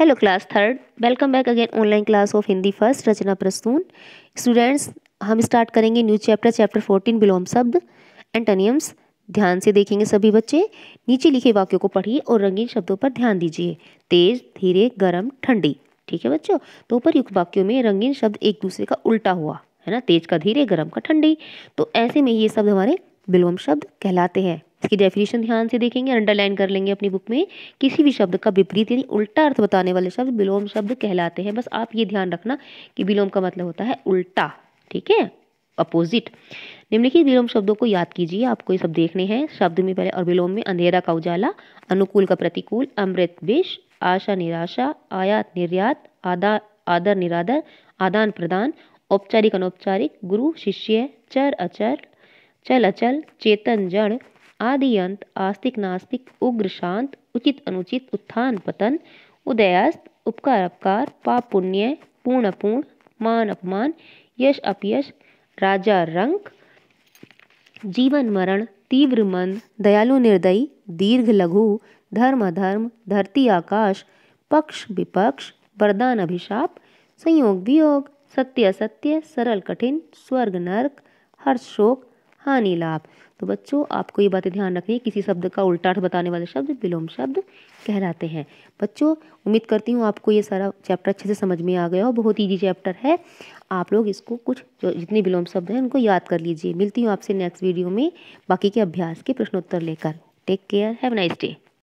hello class third welcome back again online class of Hindi first रचना प्रस्तून students हम start करेंगे न्यू चैप्टर चैप्टर फोर्टीन बिलोम शब्द एंटोनियम्स ध्यान से देखेंगे सभी बच्चे नीचे लिखे वाक्यों को पढ़िए और रंगीन शब्दों पर ध्यान दीजिए तेज धीरे गर्म ठंडी ठीक है बच्चों तो ऊपर युक्त वाक्यों में रंगीन शब्द एक दूसरे का उल्टा हुआ है ना तेज का धीरे गर्म का ठंडी तो ऐसे में ये शब्द हमारे विलोम शब्द कहलाते हैं इसकी डेफिनेशन ध्यान से देखेंगे अंडरलाइन कर लेंगे अपनी बुक में किसी भी शब्द का विपरीत यानी उल्टा अर्थ बताने वाले शब्द विलोम शब्द कहलाते हैं बस आप ये ध्यान रखना कि विलोम का मतलब होता है उल्टा ठीक है अपोजिट निम्नलिखित विलोम शब्दों को याद कीजिए आपको ये सब देखने हैं शब्द में पहले और विलोम में अंधेरा का उजाला अनुकूल का प्रतिकूल अमृत विष आशा निराशा आयात निर्यात आदा आदर निरादर आदान प्रदान औपचारिक अनौपचारिक गुरु शिष्य चर अचर चल अचल चेतन जड़ आदि अंत आस्तिक नास्तिक उग्र शांत उचित अनुचित उत्थान पतन उदयास्त उपकार अपकार पाप पुण्य पूर्ण अपूर्ण मान अपमान यश अपयश राजा रंक जीवन मरण तीव्र मंद दयालु निर्दयी दीर्घ लघु धर्म अधर्म धरती आकाश पक्ष विपक्ष वरदान अभिशाप संयोग वियोग सत्य असत्य सरल कठिन स्वर्ग नरक हर्ष शोक हानि लाभ तो बच्चों आपको ये बातें ध्यान रखनी है किसी शब्द का उल्टा अर्थ बताने वाले शब्द विलोम शब्द कहलाते हैं बच्चों उम्मीद करती हूँ आपको ये सारा चैप्टर अच्छे से समझ में आ गया हो बहुत ईजी चैप्टर है आप लोग इसको कुछ जो जितने विलोम शब्द हैं उनको याद कर लीजिए मिलती हूँ आपसे नेक्स्ट वीडियो में बाकी के अभ्यास के प्रश्नोत्तर लेकर take care have nice day